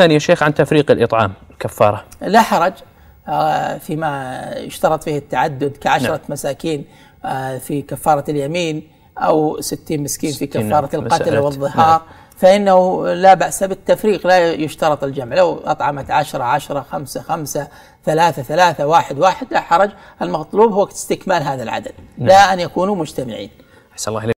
الثاني يا شيخ عن تفريق الإطعام كفارة لا حرج آه، فيما يشترط فيه التعدد كعشرة نعم. مساكين آه، في كفارة اليمين أو ستين مسكين في كفارة نعم. القتل والظهار نعم. فإنه لا بأس بالتفريق لا يشترط الجمع لو أطعمت عشرة عشرة خمسة خمسة ثلاثة ثلاثة واحد واحد لا حرج المطلوب هو استكمال هذا العدد نعم. لا أن يكونوا مجتمعين أحسن الله